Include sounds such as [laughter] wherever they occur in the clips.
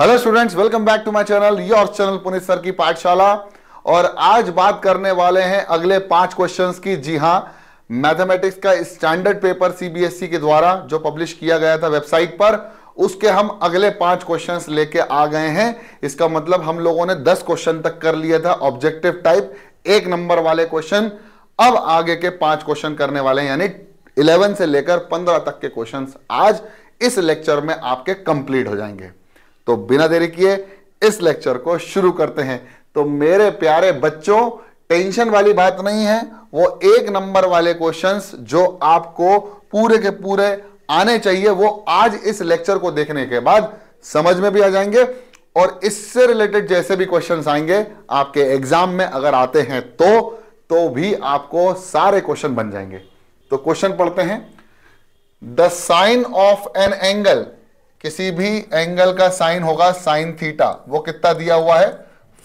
Hello students welcome back to my channel your channel Punit sir की पाठशाला और आज बात करने वाले हैं अगले पांच क्वेश्चंस की जी हां मैथमेटिक्स का स्टैंडर्ड पेपर सीबीएसई के द्वारा जो पब्लिश किया गया था वेबसाइट पर उसके हम अगले पांच क्वेश्चंस लेके आ गए हैं इसका मतलब हम लोगों ने दस क्वेश्चन तक कर लिया था ऑब्जेक्टिव टाइप एक नंबर वाले क्वेश्चन अब आगे के पांच क्वेश्चन करने वाले हैं यानी इलेवन से लेकर पंद्रह तक के क्वेश्चन आज इस लेक्चर में आपके कंप्लीट हो जाएंगे तो बिना देरी किए इस लेक्चर को शुरू करते हैं तो मेरे प्यारे बच्चों टेंशन वाली बात नहीं है वो एक नंबर वाले क्वेश्चंस जो आपको पूरे के पूरे आने चाहिए वो आज इस लेक्चर को देखने के बाद समझ में भी आ जाएंगे और इससे रिलेटेड जैसे भी क्वेश्चंस आएंगे आपके एग्जाम में अगर आते हैं तो तो भी आपको सारे क्वेश्चन बन जाएंगे तो क्वेश्चन पढ़ते हैं the sine of an angle किसी भी एंगल का साइन होगा साइन थीटा वो कितना दिया हुआ है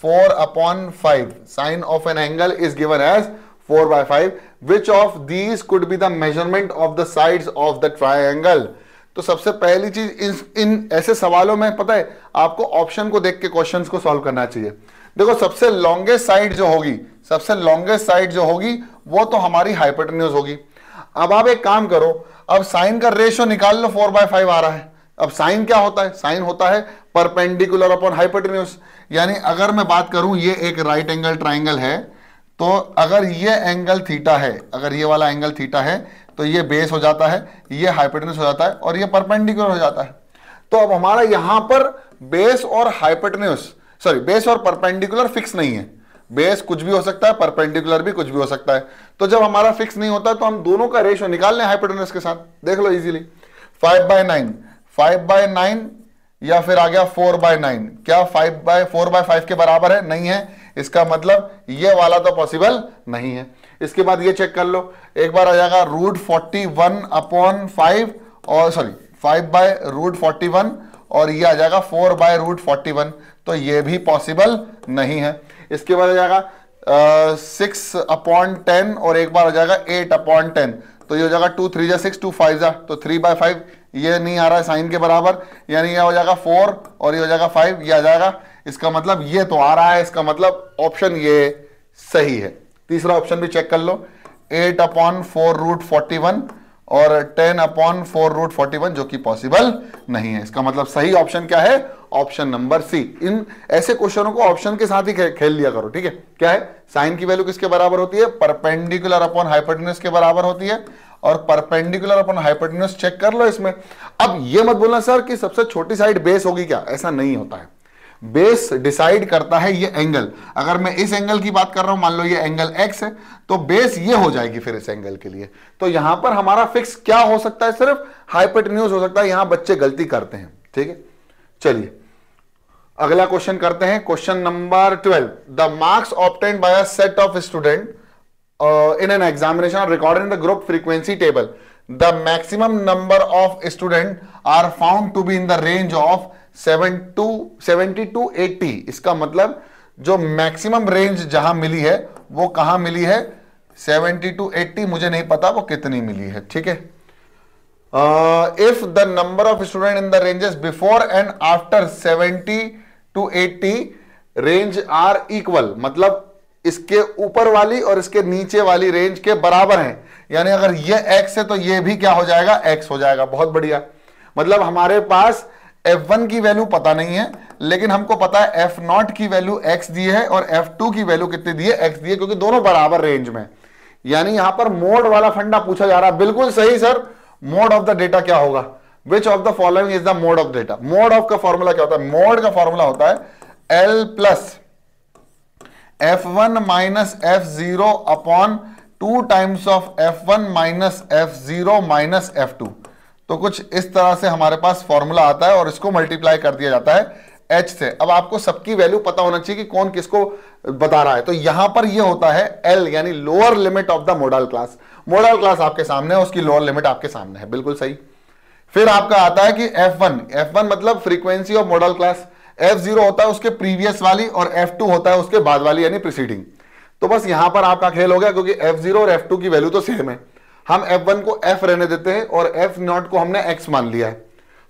four upon five sine of an angle is given as four by five which of these could be the measurement of the side of the triangle तो सबसे पहली चीज इन, इन ऐसे सवालों में पता है आपको ऑप्शन को देख के क्वेश्चन को सॉल्व करना चाहिए देखो सबसे लॉन्गेस्ट साइड जो होगी सबसे लॉन्गेस्ट साइड जो होगी वो तो हमारी हाइपोटेन्यूज होगी अब आप एक काम करो अब साइन का रेशियो निकाल लो फोर बाय फाइव आ रहा है अब साइन क्या होता है साइन होता है परपेंडिकुलर अपॉन हाइपोटेन्यूस यानी अगर मैं बात करूं ये एक राइट एंगल ट्राइंगल है तो अगर ये एंगल थीटा है अगर ये वाला एंगल थीटा है तो ये बेस हो जाता है ये हाइपोटेन्यूस हो जाता है और ये परपेंडिकुलर हो जाता है तो अब हमारा यहां पर बेस और हाइपोटेन्यूस सॉरी बेस और परपेंडिकुलर फिक्स नहीं है बेस कुछ भी हो सकता है परपेंडिकुलर भी कुछ भी हो सकता है तो जब हमारा फिक्स नहीं होता तो हम दोनों का रेशियो निकाल लें हाइपोटेन्यूस के साथ देख लो easily five by nine five by nine या फिर आ गया फोर बाय नाइन क्या five by four by five के बराबर है नहीं है इसका मतलब ये वाला तो पॉसिबल नहीं है इसके बाद ये चेक कर लो एक बार आ जाएगा root forty one upon five और sorry five by root forty one और ये आ जाएगा four by root forty one तो ये भी पॉसिबल नहीं है इसके बाद आ जाएगा सिक्स अपॉन टेन और एक बार आ जाएगा एट अपॉन टेन तो ये हो जाएगा टू थ्री जा सिक्स टू फाइव जा तो थ्री बाय फाइव ये नहीं आ रहा है साइन के बराबर यानी ये हो जाएगा फोर और ये हो जाएगा फाइव ये आ जाएगा इसका मतलब ये तो आ रहा है इसका मतलब ऑप्शन ये सही है तीसरा ऑप्शन भी चेक कर लो eight upon four root forty one और ten upon four root forty one जो कि पॉसिबल नहीं है इसका मतलब सही ऑप्शन क्या है ऑप्शन नंबर सी इन ऐसे क्वेश्चनों को ऑप्शन के साथ ही खे, खेल लिया करो ठीक है क्या है साइन की वैल्यू किसके बराबर होती है परपेंडिकुलर अपॉन हाइपोटेन्यूस के बराबर होती है और परपेंडिकुलर अपन हाइपोटेन्यूस चेक कर लो इसमें अब ये मत बोलना सर कि सबसे छोटी साइड बेस होगी क्या ऐसा नहीं होता है बेस डिसाइड करता है ये एंगल अगर मैं इस एंगल की बात कर रहा हूं मान लो ये एंगल एक्स है तो बेस ये हो जाएगी फिर इस एंगल के लिए तो यहां पर हमारा फिक्स क्या हो सकता है सिर्फ हाइपोटेन्यूज हो सकता है यहां बच्चे गलती करते हैं ठीक है चलिए अगला क्वेश्चन करते हैं question number twelve the marks obtained by a set of student uh, in an examination or recorded in the group frequency table the maximum number of student are found to be in the range of 7 to 70 to 80 iska matlab jo maximum range jahan mili hai wo kahan mili hai 70 to 80 mujhe nahi pata wo kitni mili hai theek hai uh, if the number of student in the ranges before and after 70 to 80 range are equal matlab इसके ऊपर वाली और इसके नीचे वाली range के बराबर है यानी अगर ये एक्स है तो ये भी क्या हो जाएगा एक्स हो जाएगा बहुत बढ़िया मतलब हमारे पास एफ वन की वैल्यू पता नहीं है लेकिन हमको पता है एफ नॉट की वैल्यू एक्स दी है और एफ टू की वैल्यू कितने दी है एक्स दी है क्योंकि दोनों बराबर रेंज में यानी यहां पर मोड वाला फंडा पूछा जा रहा है बिल्कुल सही sir mode of the data क्या होगा which of the following is the mode of data mode of का फॉर्मूला क्या होता है मोड का फॉर्मूला होता है L plus F one minus F zero upon two times of F one minus F zero minus F two तो कुछ इस तरह से हमारे पास फॉर्मूला आता है और इसको मल्टीप्लाई कर दिया जाता है एच से अब आपको सबकी वैल्यू पता होना चाहिए कि कौन किसको बता रहा है तो यहां पर यह होता है एल यानी lower limit of the modal class modal class आपके सामने है उसकी लोअर लिमिट आपके सामने है बिल्कुल सही फिर आपका आता है कि एफ वन मतलब frequency of modal class F zero होता है उसके प्रीवियस वाली और एफ टू होता है उसके बाद वाली यानी प्रिसीडिंग तो बस यहां पर आपका खेल हो गया क्योंकि एफ जीरो और एफ टू की वैल्यू तो सेम है हम एफ वन को एफ रहने देते हैं और एफ नॉट को हमने एक्स मान लिया है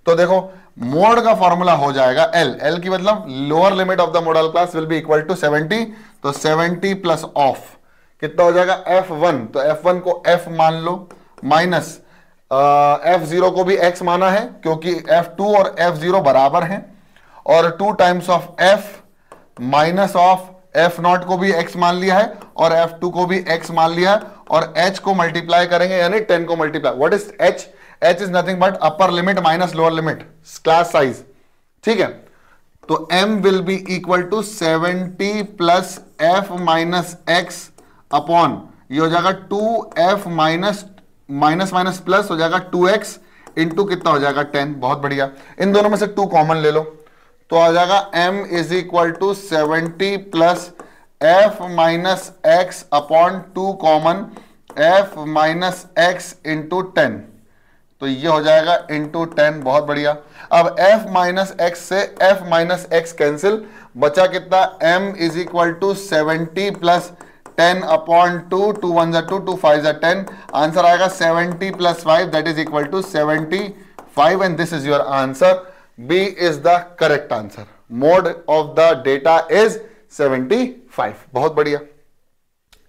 तो देखो मोड का फॉर्मूला हो जाएगा एल एल की मतलब lower limit of the modal class will be equal to seventy तो सेवेंटी प्लस ऑफ कितना हो जाएगा एफ वन तो एफ वन को एफ मान लो माइनस एफ जीरो को भी एक्स माना है क्योंकि एफ टू और एफ जीरो बराबर है और two times of F minus of F not को भी एक्स मान लिया है और एफ टू को भी एक्स मान लिया है और एच को मल्टीप्लाई करेंगे यानी टेन को multiply what is H H is nothing but upper limit minus lower limit class size ठीक है तो M will be equal to seventy plus F minus X upon ये हो जाएगा two F minus minus minus plus हो जाएगा to x कितना हो जाएगा टेन बहुत बढ़िया इन दोनों में से टू कॉमन ले लो तो आ जाएगा m is equal to seventy plus F minus X upon two common F minus X into ten तो ये हो जाएगा इंटू टेन बहुत बढ़िया अब f माइनस एक्स से f माइनस एक्स कैंसिल बचा कितना m is equal to seventy plus ten upon two two one जो टू टू फाइव जो टेन आंसर आएगा seventy plus five that is equal to seventy five and this is your answer B is the correct answer mode of the data is 75. बहुत बढ़िया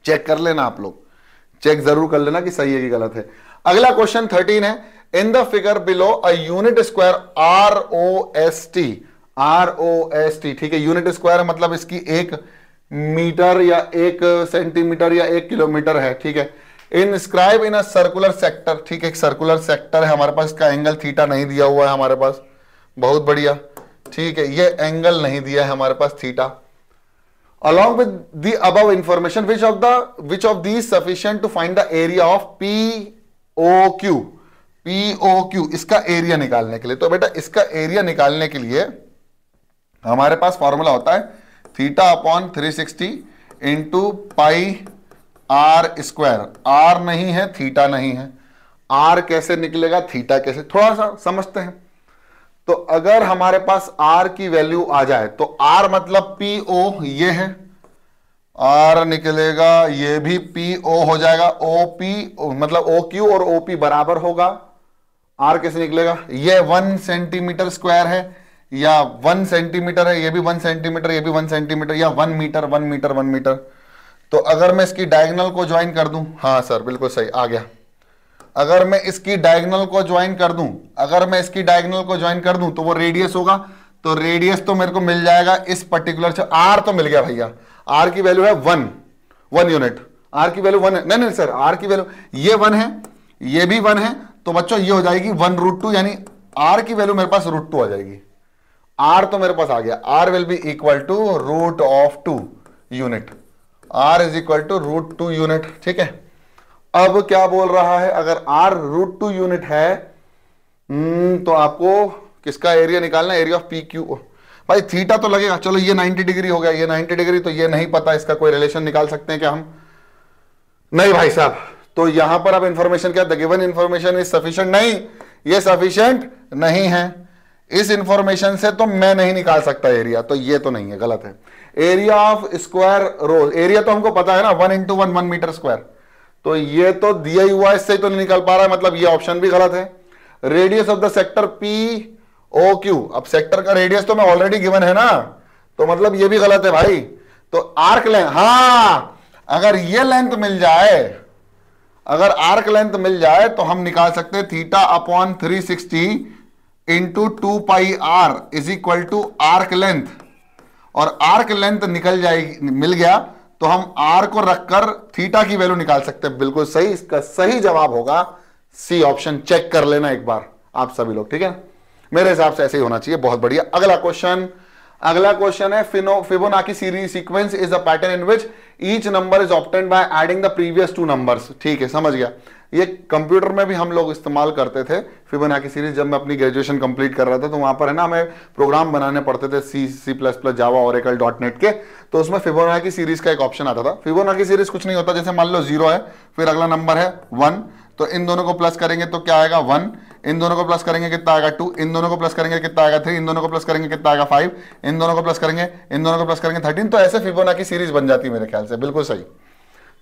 check कर लेना आप लोग check जरूर कर लेना कि सही है कि गलत है अगला क्वेश्चन 13 है in the figure below a unit square R O S T R O S T ठीक है यूनिट स्क्वायर मतलब इसकी एक मीटर या एक सेंटीमीटर या एक किलोमीटर है ठीक है inscribe in a circular sector ठीक है एक सर्कुलर सेक्टर है हमारे पास इसका एंगल थीटा नहीं दिया हुआ है हमारे पास बहुत बढ़िया ठीक है ये एंगल नहीं दिया है हमारे पास theta along information which of the which of the sufficient to find the area of P O Q P O Q इसका एरिया निकालने के लिए तो बेटा इसका एरिया निकालने के लिए हमारे पास फॉर्मूला होता है theta upon 360 sixty into pi are square R नहीं है थीटा नहीं है आर कैसे निकलेगा थीटा कैसे थोड़ा सा समझते हैं तो अगर हमारे पास आर की वैल्यू आ जाए तो आर मतलब पी ओ ये है आर निकलेगा ये भी पी ओ हो जाएगा ओ पी मतलब ओ क्यू और ओ पी बराबर होगा आर कैसे निकलेगा ये वन सेंटीमीटर स्क्वायर है या वन सेंटीमीटर है ये भी वन सेंटीमीटर ये भी वन सेंटीमीटर या one metre one metre one metre तो अगर मैं इसकी डायगनल को ज्वाइन कर दूं हाँ सर बिल्कुल सही आ गया अगर मैं इसकी डायगनल को ज्वाइन कर दूं अगर मैं इसकी डायगनल को ज्वाइन कर दूं तो वो रेडियस होगा तो रेडियस तो मेरे को मिल जाएगा इस पर्टिकुलर आर तो मिल गया भैया आर की वैल्यू है वन वन यूनिट आर की वैल्यू वन है नहीं नहीं सर आर की वैल्यू ये वन है ये भी वन है तो बच्चों ये हो जाएगी वन रूट टू यानी आर की वैल्यू मेरे पास रूट टू आ जाएगी आर तो मेरे पास आ गया R will be equal to root of two unit R is equal to root two unit ठीक है अब क्या बोल रहा है अगर आर रूट टू यूनिट है हम्म, तो आपको किसका एरिया निकालना एरिया ऑफ पी क्यू भाई थीटा तो लगेगा चलो ये 90 डिग्री हो गया ये 90 डिग्री तो ये नहीं पता इसका कोई रिलेशन निकाल सकते हैं क्या हम नहीं भाई साहब तो यहां पर अब इंफॉर्मेशन क्या the given information is sufficient नहीं ये सफिशियंट नहीं है इस इंफॉर्मेशन से तो मैं नहीं निकाल सकता एरिया तो ये तो नहीं है गलत है एरिया ऑफ स्क्वायर रोज एरिया तो हमको पता है ना one into one one meter square तो ये तो दिया हुआ इससे ही तो नहीं निकल पा रहा है मतलब ये ऑप्शन भी गलत है radius of the sector P O Q अब सेक्टर का रेडियस तो मैं ऑलरेडी गिवन है ना तो मतलब ये भी गलत है भाई तो आर्क लेंथ हा अगर ये लेंथ मिल जाए अगर आर्क लेंथ मिल जाए तो हम निकाल सकते हैं theta upon three sixty into two pi r is equal to arc length और आर्क लेंथ निकल जाएगी मिल गया तो हम आर को रखकर थीटा की वैल्यू निकाल सकते हैं बिल्कुल सही इसका सही जवाब होगा सी ऑप्शन चेक कर लेना एक बार आप सभी लोग ठीक है मेरे हिसाब से ऐसे ही होना चाहिए बहुत बढ़िया अगला क्वेश्चन अगला क्वेश्चन है फिनो Fibonacci series sequence is a pattern in which each number is obtain by adding the previous two numbers ठीक है समझ गया ये कंप्यूटर में भी हम लोग इस्तेमाल करते थे फिबोनाची सीरीज जब मैं अपनी ग्रेजुएशन कंप्लीट कर रहा था तो वहां पर है ना हमें प्रोग्राम बनाने पड़ते थे सी सी प्लस प्लस जावा और डॉट नेट के तो उसमें की सीरीज का एक ऑप्शन आता था की सीरीज कुछ नहीं होता जैसे मान लो जीरो है फिर अगला नंबर है वन तो इन दोनों को प्लस करेंगे तो क्या आएगा वन इन दोनों को प्लस करेंगे कितना आएगा टू इन दोनों को प्लस करेंगे कितना आएगा थ्री इन दोनों को प्लस करेंगे कितना आएगा फाइव इन दोनों को प्लस करेंगे इन दोनों को प्लस करेंगे थर्टीन तो ऐसे फिबोना की सीरीज बन जाती है मेरे ख्याल से बिल्कुल सही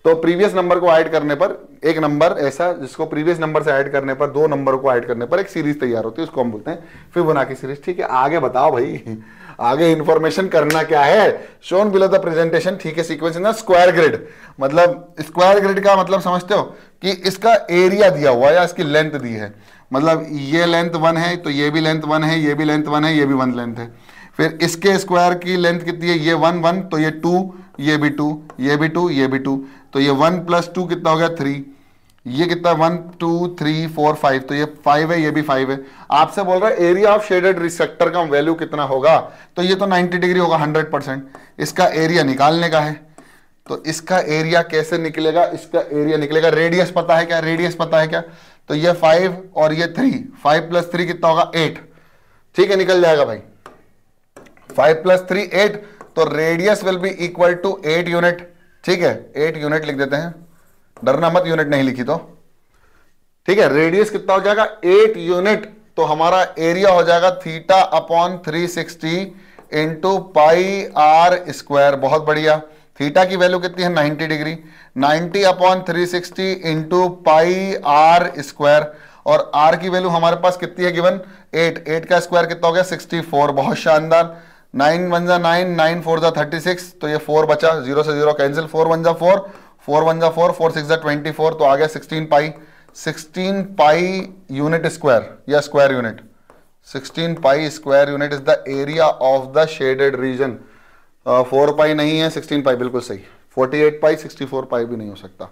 तो प्रीवियस नंबर को ऐड करने पर एक नंबर ऐसा जिसको प्रीवियस नंबर से ऐड करने पर दो नंबर को ऐड करने पर एक सीरीज तैयार होती है उसको हम बोलते हैं फिबोना की सीरीज ठीक है आगे बताओ भाई [laughs] आगे इन्फॉर्मेशन करना क्या है शोन बिलो द प्रेजेंटेशन ठीक है सीक्वेंस ना स्क्वायर ग्रिड मतलब स्क्वायर ग्रिड का मतलब समझते हो कि इसका एरिया दिया हुआ है या इसकी लेंथ दी है मतलब ये लेंथ वन है तो ये भी लेंथ वन है ये भी लेंथ वन है ये भी वन लेंथ है फिर इसके स्क्वायर की लेंथ कितनी है ये वन वन तो ये टू ये भी टू ये भी टू ये भी टू तो ये वन प्लस टू कितना हो गया थ्री ये कितना one two three four five तो ये फाइव है ये भी फाइव है आपसे बोल रहा है एरिया ऑफ शेडेड रिसेक्टर का वैल्यू कितना होगा तो ये तो नाइन्टी डिग्री होगा हंड्रेड परसेंट इसका एरिया निकालने का है तो इसका एरिया कैसे निकलेगा इसका एरिया निकलेगा रेडियस पता है क्या रेडियस पता है क्या तो ये फाइव और ये थ्री फाइव प्लस थ्री कितना होगा एट ठीक है निकल जाएगा भाई फाइव प्लस थ्री एट तो radius will be equal to eight unit ठीक है एट यूनिट लिख देते हैं डरना मत यूनिट नहीं लिखी तो ठीक है रेडियस कितना हो जाएगा एट यूनिट तो हमारा एरिया हो जाएगा theta upon three sixty into pi are square बहुत बढ़िया थीटा की वैल्यू कितनी है 90 degree 90 upon 360 sixty into pi are square और आर की वैल्यू हमारे पास कितनी है गिवन 8 8 का स्क्वायर कितना हो गया 64 बहुत शानदार 9 वन जा नाइन नाइन फोर जा थर्टी तो ये 4 बचा 0 से 0 कैंसिल 4 वन जा 4 4 वन जा 4 फोर सिक्स जा ट्वेंटी तो आ गया 16 पाई 16 पाई यूनिट स्क्वायर या square unit 16 pi square unit is the area of the shaded region four pi नहीं है सिक्सटीन पाई बिल्कुल सही forty eight pi sixty four pi भी नहीं हो सकता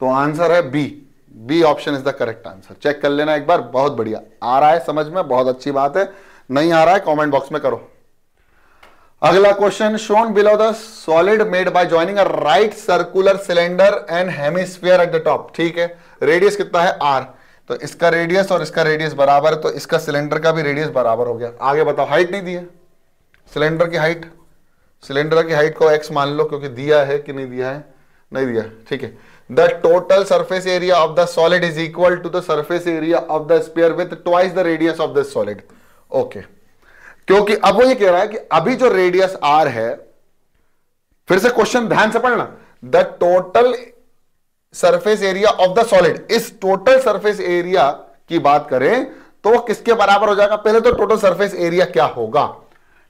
तो आंसर है B B option is the correct answer check कर लेना एक बार बहुत बढ़िया आ रहा है समझ में बहुत अच्छी बात है नहीं आ रहा है कॉमेंट बॉक्स में करो अगला question shown below the solid made by joining a right circular cylinder and hemisphere at the top ठीक है रेडियस कितना है आर तो इसका रेडियस और इसका रेडियस बराबर है तो इसका सिलेंडर का भी रेडियस बराबर हो गया आगे बताओ हाइट नहीं दी है सिलेंडर की हाइट सिलेंडर की हाइट को एक्स मान लो क्योंकि दिया है कि नहीं दिया है नहीं दिया ठीक है the total surface area of the solid is equal to the surface area of the sphere with twice the radius of the solid okay क्योंकि अब वो ये कह रहा है कि अभी जो रेडियस आर है फिर से क्वेश्चन ध्यान से पढ़ना the total surface area of the solid इस टोटल सरफेस एरिया की बात करें तो वो किसके बराबर हो जाएगा पहले तो टोटल सरफेस एरिया क्या होगा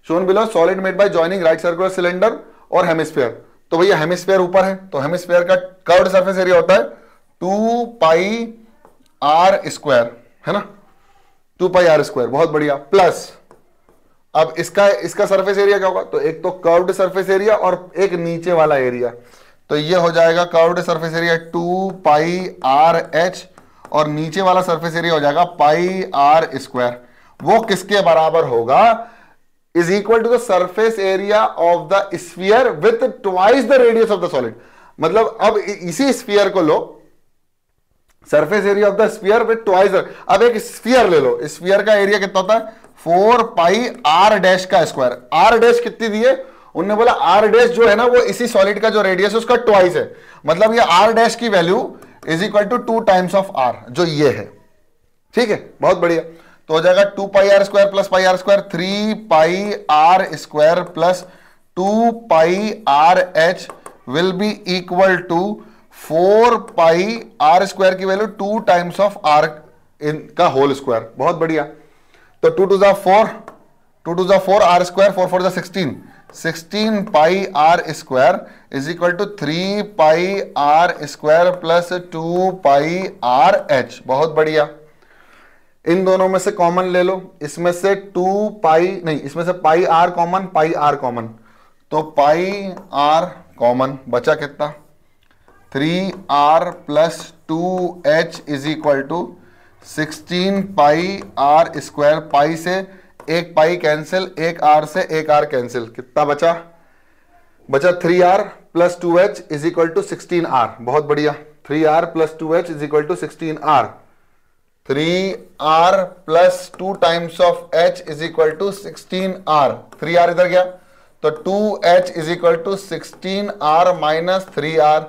shown below solid made by joining right circular cylinder और हेमिस्फेयर तो भैया हेमिस्फेयर ऊपर है तो हेमिस्फेयर का कर्ड सरफेस एरिया होता है टू पाई आर स्क्वायर है ना टू पाई आर स्क्वायर बहुत बढ़िया प्लस अब इसका इसका सरफेस एरिया क्या होगा तो एक तो कर्व्ड सरफेस एरिया और एक नीचे वाला एरिया तो ये हो जाएगा curved surface area two pi r h और नीचे वाला सरफेस एरिया हो जाएगा पाई आर स्क्वायर वो किसके बराबर होगा is equal to the surface area of the sphere with twice the radius of the solid मतलब अब इसी स्पीयर को लो surface area of the sphere with twice अब एक स्फीयर ले लो स्फीयर का एरिया कितना होता है फोर पाई आर डैश का स्क्वायर आर डैश कितनी दी है उनने बोला आर डैश जो है ना वो इसी सॉलिड का जो रेडियस है उसका ट्वाइस है मतलब ये आर डैश की value is equal to two times of r जो ये है ठीक है बहुत बढ़िया तो हो जाएगा two pi are square plus pi are square three pi are square plus two pi r h will be equal to four pi are square की value two times of r इन का होल स्क्वायर बहुत बढ़िया तो two two जा four two two जा four r square four four जा sixteen sixteen pi are square is equal to three pi are square plus two pi r h बहुत बढ़िया इन दोनों में से कॉमन ले लो इसमें से टू पाई नहीं इसमें से pi r common pi r common तो पाई आर कॉमन बचा कितना three r plus two h is equal to sixteen pi are square pi से एक पाई कैंसिल एक आर से एक आर कैंसिल कितना बचा बचा three r plus two h is equal to sixteen r बहुत बढ़िया three r plus two h is equal to sixteen r three r plus two times of h is equal to sixteen r three r इधर गया तो two h is equal to sixteen r minus three r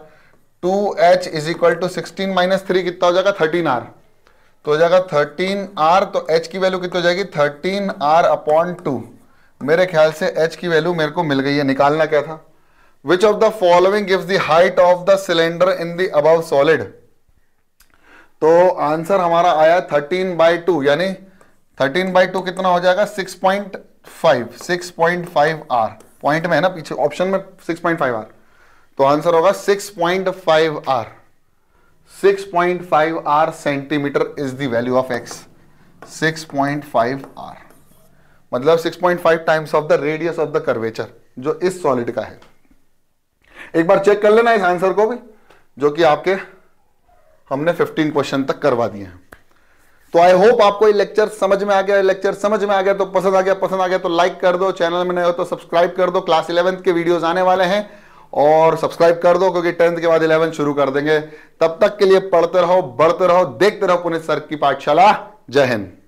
two h is equal to sixteen minus three कितना हो जाएगा thirteen r तो हो जाएगा thirteen r तो एच की वैल्यू कितनी हो जाएगी थर्टीन आर अपॉन टू मेरे ख्याल से एच की वैल्यू मेरे को मिल गई है निकालना क्या था which of the following gives the height of the cylinder in the above solid तो आंसर हमारा आया थर्टीन बाई टू यानी थर्टीन बाई टू कितना हो जाएगा six point five six point five r point में है ना पीछे ऑप्शन में सिक्स पॉइंट फाइव आर तो आंसर होगा six point five r six point five r centimeter is the value of x six point five are मतलब six point five times of the radius of the curvature जो इस solid का है एक बार check कर लेना इस आंसर को भी जो कि आपके हमने 15 क्वेश्चन तक करवा दिए हैं तो आई होप आपको ये लेक्चर समझ में आ गया लेक्चर समझ में आ गया तो पसंद आ गया पसंद आ गया तो लाइक कर दो चैनल में नए हो तो सब्सक्राइब कर दो क्लास इलेवंथ के वीडियोज आने वाले हैं और सब्सक्राइब कर दो क्योंकि टेंथ के बाद इलेवन शुरू कर देंगे तब तक के लिए पढ़ते रहो बढ़ते रहो देखते रहो पुणे सर की पाठशाला जय हिंद